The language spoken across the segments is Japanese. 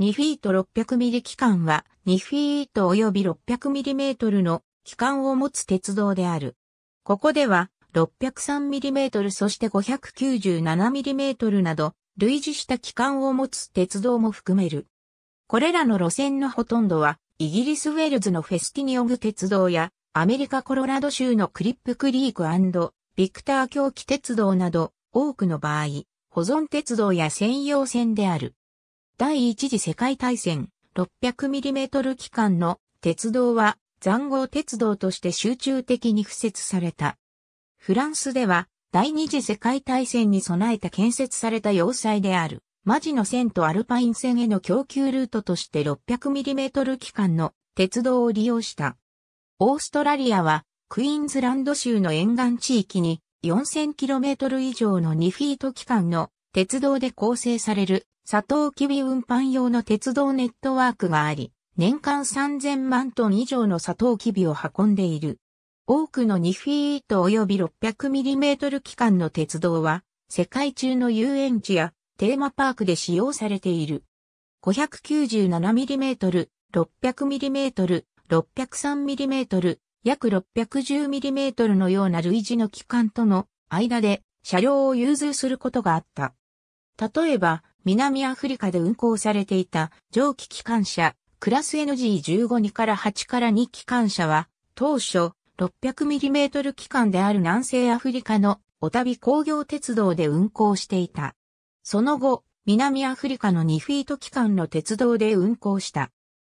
2フィート600ミリ機関は2フィート及び600ミリメートルの機関を持つ鉄道である。ここでは6 0 3トルそして5 9 7トルなど類似した機関を持つ鉄道も含める。これらの路線のほとんどはイギリスウェールズのフェスティニオグ鉄道やアメリカコロラド州のクリップクリークビクター狂気鉄道など多くの場合、保存鉄道や専用線である。第一次世界大戦 600mm 機関の鉄道は残酷鉄道として集中的に敷設された。フランスでは第二次世界大戦に備えた建設された要塞であるマジの線とアルパイン線への供給ルートとして 600mm 機関の鉄道を利用した。オーストラリアはクイーンズランド州の沿岸地域に 4000km 以上の2フィート機関の鉄道で構成される、サトウキビ運搬用の鉄道ネットワークがあり、年間3000万トン以上のサトウキビを運んでいる。多くの2フィート及び6 0 0トル機関の鉄道は、世界中の遊園地やテーマパークで使用されている。5 9 7トル、6 0 0トル、6 0 3トル、約6 1 0トルのような類似の機関との間で車両を融通することがあった。例えば、南アフリカで運行されていた蒸気機関車、クラス NG15-2 から8から2機関車は、当初、600mm 機関である南西アフリカのオタビ工業鉄道で運行していた。その後、南アフリカの2フィート機関の鉄道で運行した。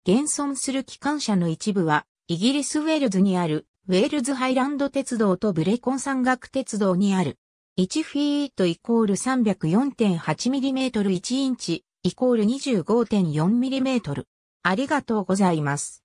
現存する機関車の一部は、イギリスウェールズにあるウェールズハイランド鉄道とブレコン山岳鉄道にある1フィートイコール3 0 4 8ミリメートル1インチイコール2 5 4ミリメートル。ありがとうございます。